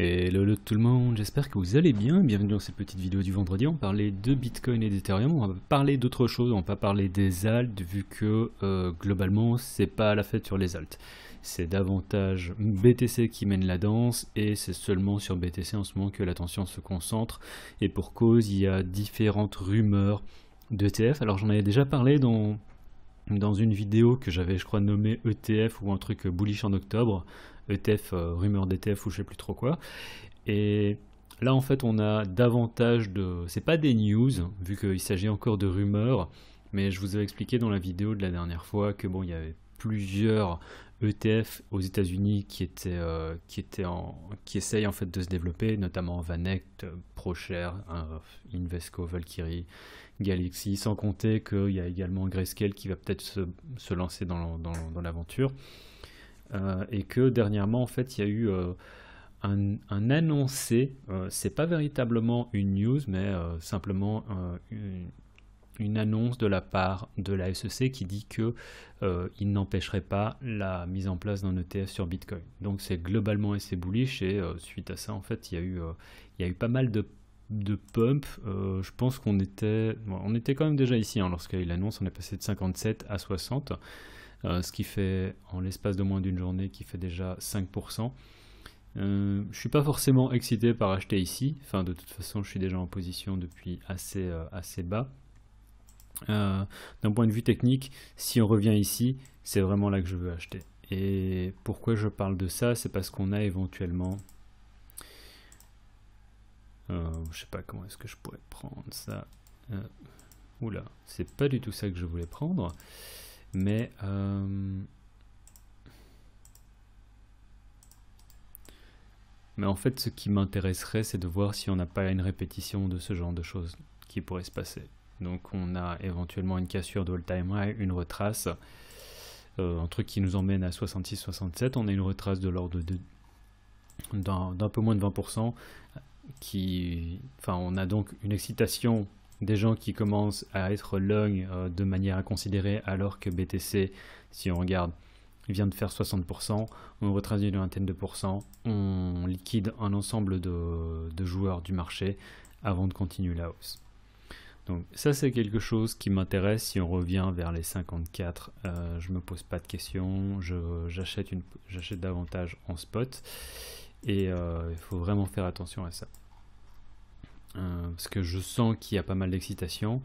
Hello tout le monde, j'espère que vous allez bien, bienvenue dans cette petite vidéo du vendredi, on va parler de Bitcoin et d'Ethereum, on va parler d'autre chose, on va parler des alts vu que euh, globalement c'est pas la fête sur les alts, c'est davantage BTC qui mène la danse et c'est seulement sur BTC en ce moment que l'attention se concentre et pour cause il y a différentes rumeurs d'ETF, alors j'en avais déjà parlé dans dans une vidéo que j'avais je crois nommée ETF ou un truc bullish en octobre ETF, euh, rumeur d'ETF ou je sais plus trop quoi. Et là, en fait, on a davantage de. C'est pas des news, vu qu'il s'agit encore de rumeurs, mais je vous avais expliqué dans la vidéo de la dernière fois que bon, il y avait plusieurs ETF aux États-Unis qui étaient, euh, qui étaient en, qui essayent en fait de se développer, notamment Vanect, euh, Procher, hein, Invesco, Valkyrie, Galaxy, sans compter qu'il y a également Grayscale qui va peut-être se, lancer dans l'aventure. Euh, et que dernièrement, en fait, il y a eu euh, un, un, annoncé, euh, c'est pas véritablement une news, mais simplement une, annonce de la part de la SEC qui dit que il n'empêcherait pas la mise en place d'un ETF sur Bitcoin. Donc c'est globalement assez bullish et suite à ça, en fait, il y a eu, il y eu pas mal de de pump, je pense qu'on était, on était quand même déjà ici a hein, lorsqu'il annonce, on est passé de 57 à 60. Euh, ce qui fait en l'espace de moins d'une journée qui fait déjà 5%. Euh, je suis pas forcément excité par acheter ici, enfin de toute façon je suis déjà en position depuis assez, euh, assez bas. Euh, d'un point de vue technique, si on revient ici, c'est vraiment là que je veux acheter. Et pourquoi je parle de ça C'est parce qu'on a éventuellement... je sais pas comment est-ce que je pourrais prendre ça. oula, c'est pas du tout ça que je voulais prendre. Mais euh, mais en fait, ce qui m'intéresserait, c'est de voir si on n'a pas une répétition de ce genre de choses qui pourrait se passer. Donc, on a éventuellement une cassure de all time high, une retrace, euh, un truc qui nous emmène à 66-67. On a une retrace de l'ordre de d'un peu moins de 20% qui enfin on a donc une excitation des gens qui commencent à être long euh, de manière inconsidérée alors que BTC, si on regarde, vient de faire 60%, on retraduit une vingtaine de on liquide un ensemble de, joueurs du marché avant de continuer la hausse. Donc ça c'est quelque chose qui m'intéresse si on revient vers les 54. Euh, je me pose pas de questions, j'achète davantage en spot et euh, il faut vraiment faire attention à ça. Euh, parce que je sens qu'il y a pas mal d'excitation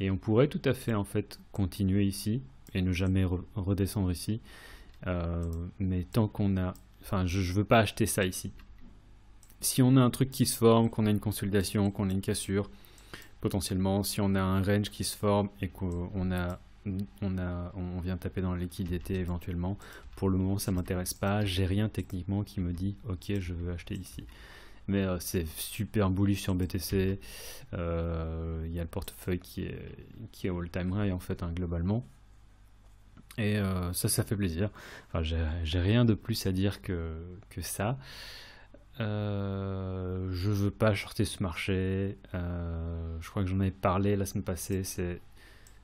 et on pourrait tout à fait en fait continuer ici et ne jamais redescendre ici. Euh, mais tant qu'on a, enfin, je, ne veux pas acheter ça ici. Si on a un truc qui se forme, qu'on a une consolidation, qu'on a une cassure, potentiellement, si on a un range qui se forme et qu'on a on, a, on vient taper dans la liquidité éventuellement. Pour le moment, ça m'intéresse pas. J'ai rien techniquement qui me dit OK, je veux acheter ici mais euh, c'est super bullish sur BTC. Euh, il y a le portefeuille qui est, qui est all-time high en fait, hein, globalement. Et euh, ça, ça fait plaisir. Enfin, j'ai rien de plus à dire que, ça. je veux pas shorter ce marché. je crois que j'en ai parlé la semaine passée. C'est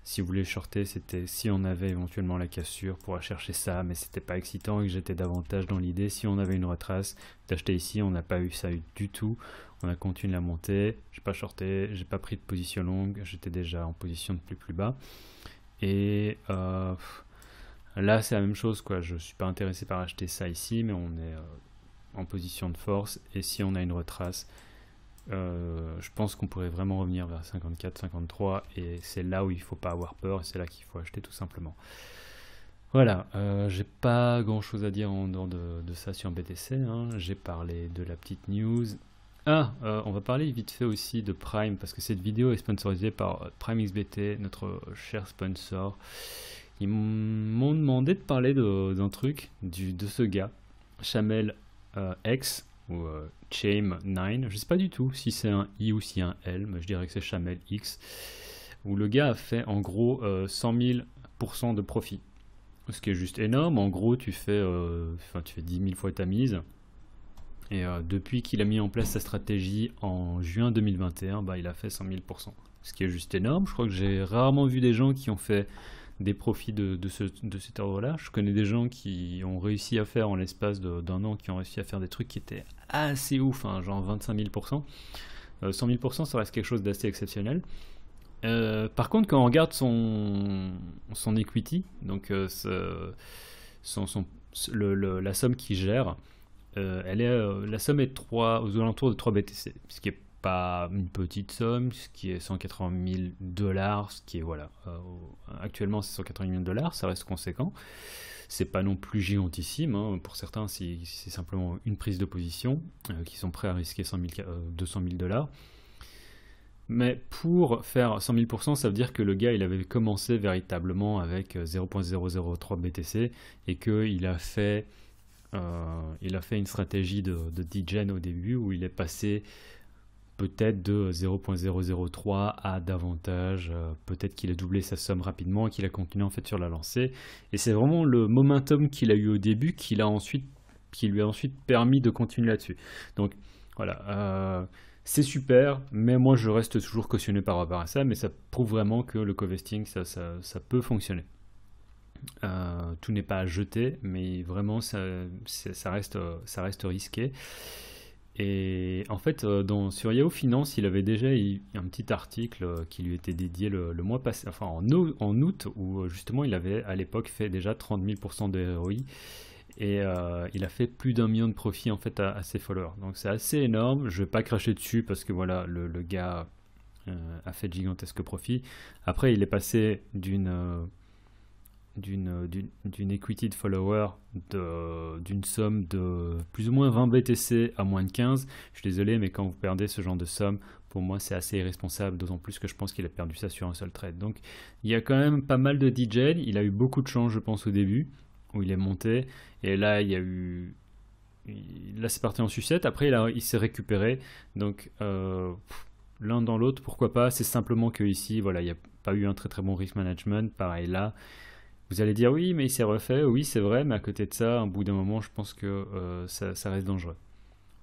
si vous voulez shorter, c'était si on avait éventuellement la cassure, aller chercher ça, mais c'était pas excitant et que j'étais davantage dans l'idée si on avait une retrace d'acheter ici, on n'a pas eu ça du tout. On a continué la montée, j'ai pas shorté, j'ai pas pris de position longue, j'étais déjà en position de plus plus bas. Et euh, là, c'est la même chose quoi. Je suis pas intéressé par acheter ça ici, mais on est euh, en position de force et si on a une retrace, euh, je pense qu'on pourrait vraiment revenir vers 54, 53, et c'est là où il faut pas avoir peur, et c'est là qu'il faut acheter tout simplement. Voilà, euh, j'ai pas grand chose à dire en dehors de, ça sur BTC. Hein. J'ai parlé de la petite news. Ah, euh, on va parler vite fait aussi de Prime, parce que cette vidéo est sponsorisée par Prime XBT, notre cher sponsor. Ils m'ont demandé de parler d'un truc du, de ce gars, Chamel X, ou Shame9. Je sais pas du tout si c'est un I ou si un L, mais je dirais que c'est Chamel X. Où le gars a fait en gros 100 euh, 000% de profit. Ce qui est juste énorme. En gros, tu fais, euh, enfin, tu fais 10 000 fois ta mise. Et euh, depuis qu'il a mis en place sa stratégie en juin 2021, bah, il a fait 100 000%. Ce qui est juste énorme. Je crois que j'ai rarement vu des gens qui ont fait des profits de, de, ce, de cet ordre-là. Je connais des gens qui ont réussi à faire en l'espace d'un an, qui ont réussi à faire des trucs qui étaient assez ouf, hein, genre 25 000%. 100 000%, ça reste quelque chose d'assez exceptionnel. Euh, par contre, quand on regarde son, son equity, donc euh, ce, son, son, le, la somme qu'il gère, euh, elle est, la somme est 3, aux alentours de 3 BTC, ce qui est pas une petite somme, ce qui est 180 000 dollars, ce qui est voilà, euh, actuellement c'est 180 000 dollars, ça reste conséquent. C'est pas non plus gigantissime, hein. pour certains c'est simplement une prise de position, euh, qui sont prêts à risquer 100 000, 200 000 dollars. Mais pour faire 100 000%, ça veut dire que le gars, il avait commencé véritablement avec 0.003 euh, BTC et qu'il a fait il a fait une stratégie de, de au début où il est passé peut-être de 0.003 à davantage, euh, peut-être qu'il a doublé sa somme rapidement et qu'il a continué en fait sur la lancée. Et c'est vraiment le momentum qu'il a eu au début qui, lui a ensuite permis de continuer là-dessus. Donc voilà, euh, c'est super, mais moi je reste toujours cautionné par rapport à ça, mais ça prouve vraiment que le covesting ça, peut fonctionner. Euh, tout n'est pas à jeter, mais vraiment ça reste risqué. Et en fait, euh, sur Yahoo Finance, il avait déjà un petit article euh, qui lui était dédié le, mois passé, enfin en, août, où euh, justement il avait à l'époque fait déjà 30 000% de ROI et il a fait plus d'un million de profits en fait à, ses followers. Donc c'est assez énorme. Je vais pas cracher dessus parce que voilà, le, gars a fait de gigantesques profits. Après, il est passé d'une euh, d'une equity de follower d'une somme de plus ou moins 20 BTC à moins de 15. Je suis désolé, mais quand vous perdez ce genre de somme, pour moi c'est assez irresponsable, d'autant plus que je pense qu'il a perdu ça sur un seul trade. Donc il y a quand même pas mal de DJ, il a eu beaucoup de chance je pense au début, où il est monté, et là il y a eu... Là c'est parti en sucette, après il, il s'est récupéré, donc euh, l'un dans l'autre, pourquoi pas, c'est simplement que ici, voilà, il n'y a pas eu un très très bon risk management, pareil là. Vous allez dire oui, mais il s'est refait, oui, c'est vrai, mais à côté de ça, au bout d'un moment, je pense que euh, ça, reste dangereux.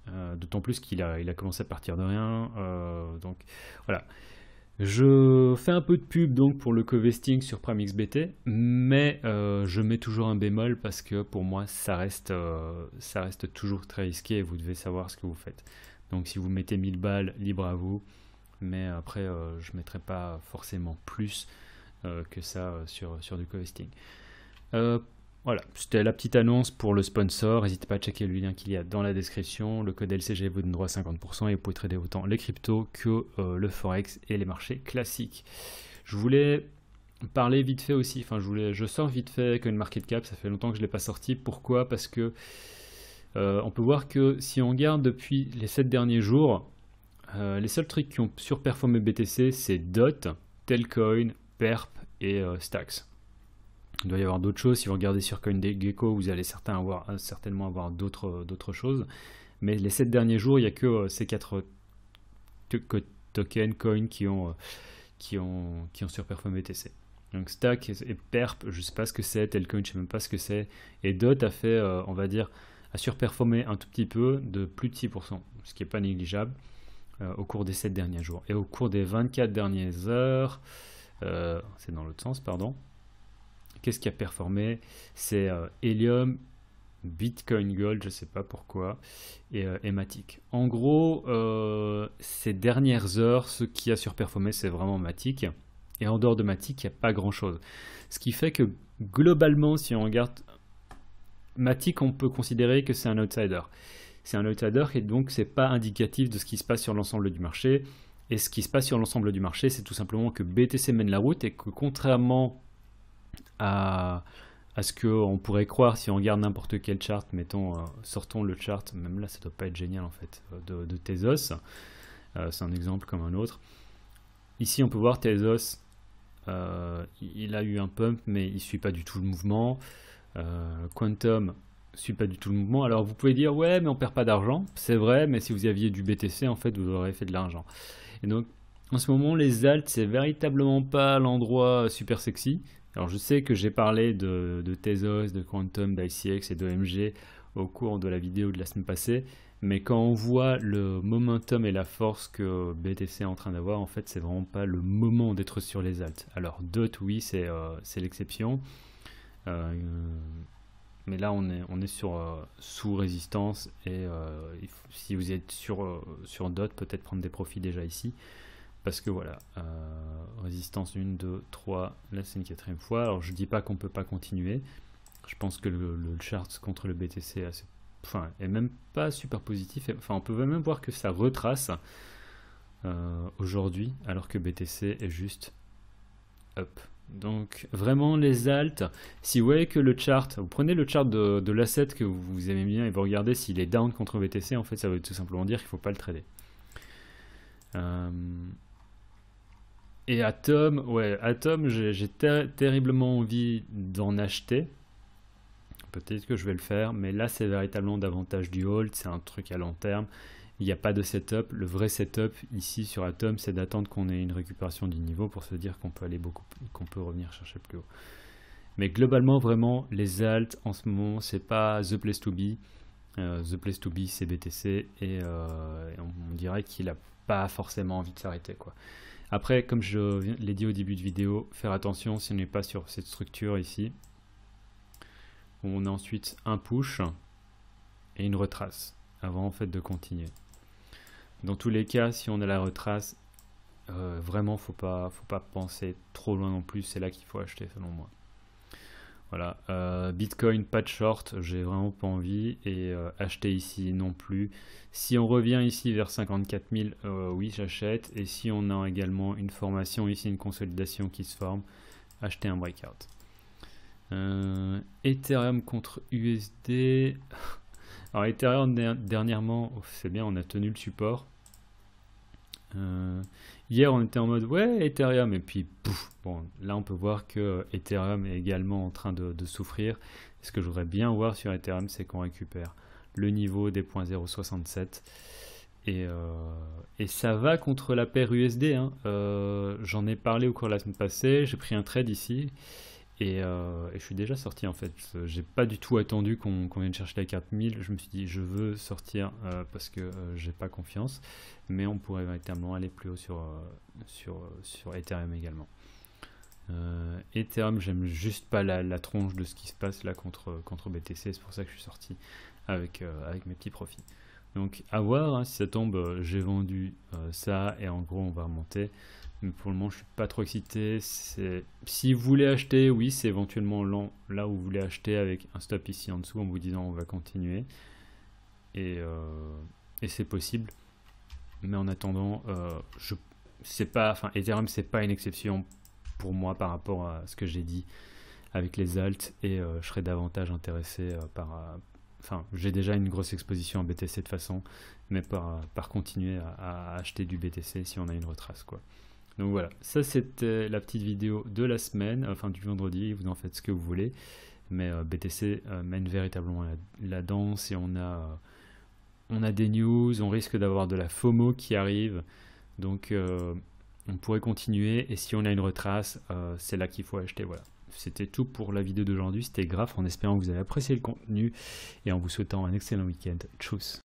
Euh, d'autant plus qu'il a, il a commencé à partir de rien. Euh, donc voilà. Je fais un peu de pub donc pour le covesting sur Prime XBT, mais je mets toujours un bémol parce que pour moi ça reste, ça reste toujours très risqué et vous devez savoir ce que vous faites. Donc si vous mettez 1000 balles, libre à vous, mais après je ne mettrai pas forcément plus euh, que ça euh, sur, sur du co-vesting. Euh, voilà, c'était la petite annonce pour le sponsor. N'hésitez pas à checker le lien qu'il y a dans la description. Le code LCG vous donne droit à 50% et vous pouvez trader autant les cryptos que le forex et les marchés classiques. Je voulais parler vite fait aussi, enfin je voulais, je sors vite fait qu'une market cap, ça fait longtemps que je ne l'ai pas sorti. Pourquoi Parce que on peut voir que si on regarde depuis les 7 derniers jours, les seuls trucs qui ont surperformé BTC, c'est DOT, Telcoin, Perp et euh, Stacks. Il doit y avoir d'autres choses. Si vous regardez sur CoinGecko, vous allez euh, certainement avoir euh, d'autres choses. Mais les 7 derniers jours, il n'y a que ces 4 tokens, coins qui ont, qui ont, qui ont surperformé TC. Donc Stack et Perp, je ne sais pas ce que c'est, Telcoin, je ne sais même pas ce que c'est. Et Dot a fait, on va dire, a surperformé un tout petit peu de plus de 6%, ce qui n'est pas négligeable, au cours des 7 derniers jours. Et au cours des 24 dernières heures, euh, c'est dans l'autre sens, pardon. Qu'est-ce qui a performé C'est euh, Helium, Bitcoin Gold, je ne sais pas pourquoi, et euh, Matic. En gros, ces dernières heures, ce qui a surperformé, c'est vraiment Matic. Et en dehors de Matic, il n'y a pas grand-chose. Ce qui fait que globalement, si on regarde Matic, on peut considérer que c'est un outsider. C'est un outsider et donc c'est pas indicatif de ce qui se passe sur l'ensemble du marché. Et ce qui se passe sur l'ensemble du marché, c'est tout simplement que BTC mène la route et que contrairement à, à ce qu'on pourrait croire si on regarde n'importe quel chart, mettons, euh, sortons le chart, même là ça doit pas être génial en fait, euh, de, Tezos, euh, c'est un exemple comme un autre. Ici on peut voir Tezos, il a eu un pump mais il suit pas du tout le mouvement. Quantum suit pas du tout le mouvement. Alors vous pouvez dire ouais mais on perd pas d'argent, c'est vrai, mais si vous aviez du BTC en fait vous aurez fait de l'argent. Et donc, en ce moment, les alts c'est véritablement pas l'endroit euh, super sexy. Alors, je sais que j'ai parlé de, Tezos, de Quantum, d'ICX et d'OMG au cours de la vidéo de la semaine passée, mais quand on voit le momentum et la force que BTC est en train d'avoir, en fait, c'est vraiment pas le moment d'être sur les alts. Alors, DOT, oui, c'est euh, l'exception. Euh, mais là, on est, on est sur euh, sous résistance et euh, si vous êtes sur, euh, sur DOT, peut-être prendre des profits déjà ici. Parce que voilà, résistance une 2, 3, là c'est une quatrième fois. Alors je dis pas qu'on peut pas continuer. Je pense que le, chart contre le BTC est, enfin, est même pas super positif. Enfin, on peut même voir que ça retrace aujourd'hui alors que BTC est juste up. Donc vraiment les alts, si vous voyez que le chart, vous prenez le chart de, l'asset que vous aimez bien et vous regardez s'il est down contre VTC, en fait ça veut tout simplement dire qu'il ne faut pas le trader. Euh, et Atom, ouais, Atom, j'ai terriblement envie d'en acheter. Peut-être que je vais le faire, mais là c'est véritablement davantage du hold, c'est un truc à long terme. Il n'y a pas de setup. Le vrai setup ici sur Atom, c'est d'attendre qu'on ait une récupération du niveau pour se dire qu'on peut aller beaucoup, qu'on peut revenir chercher plus haut. Mais globalement, vraiment, les alts en ce moment, c'est pas the place to be. Euh, the place to be, c'est BTC et, euh, on, dirait qu'il n'a pas forcément envie de s'arrêter Après, comme je l'ai dit au début de vidéo, faire attention si on n'est pas sur cette structure ici. On a ensuite un push et une retrace avant en fait de continuer. Dans tous les cas, si on a la retrace, euh, vraiment faut pas faut pas penser trop loin non plus. C'est là qu'il faut acheter selon moi. Voilà, euh, Bitcoin pas de short, j'ai vraiment pas envie et euh, acheter ici non plus. Si on revient ici vers 54 000, oui j'achète et si on a également une formation ici une consolidation qui se forme, acheter un breakout. Ethereum contre USD. Alors Ethereum dernièrement, oh, c'est bien, on a tenu le support. Euh, hier, on était en mode ouais Ethereum et puis pouf. Bon, là, on peut voir que Ethereum est également en train de, souffrir. ce que voudrais bien voir sur Ethereum, c'est qu'on récupère le niveau des 0.067 et, euh, et, ça va contre la paire USD. Hein. Euh, j'en ai parlé au cours de la semaine passée. J'ai pris un trade ici euh, et, je suis déjà sorti en fait. J'ai pas du tout attendu qu'on vienne chercher la carte 1000 Je me suis dit, je veux sortir euh, parce que euh, j'ai pas confiance. Mais on pourrait véritablement aller plus haut sur, sur, Ethereum également. Ethereum, j'aime juste pas la, tronche de ce qui se passe là contre, BTC. C'est pour ça que je suis sorti avec, avec mes petits profits. Donc à voir, hein, si ça tombe, j'ai vendu ça et en gros on va remonter pour le moment, je suis pas trop excité. Si vous voulez acheter, oui, c'est éventuellement là où vous voulez acheter avec un stop ici en dessous en vous disant on va continuer. Et, euh, c'est possible. Mais en attendant, euh, je sais pas, enfin Ethereum c'est pas une exception pour moi par rapport à ce que j'ai dit avec les alt. et euh, je serais davantage intéressé euh, par. Enfin, j'ai déjà une grosse exposition en BTC de façon, mais par, continuer à, acheter du BTC si on a une retrace quoi. Donc voilà, ça c'était euh, la petite vidéo de la semaine, enfin du vendredi, vous en faites ce que vous voulez. Mais euh, BTC euh, mène véritablement la, danse et on a, on a des news, on risque d'avoir de la FOMO qui arrive. Donc on pourrait continuer et si on a une retrace, c'est là qu'il faut acheter. Voilà. C'était tout pour la vidéo d'aujourd'hui, c'était grave en espérant que vous avez apprécié le contenu et en vous souhaitant un excellent week-end. Tchuss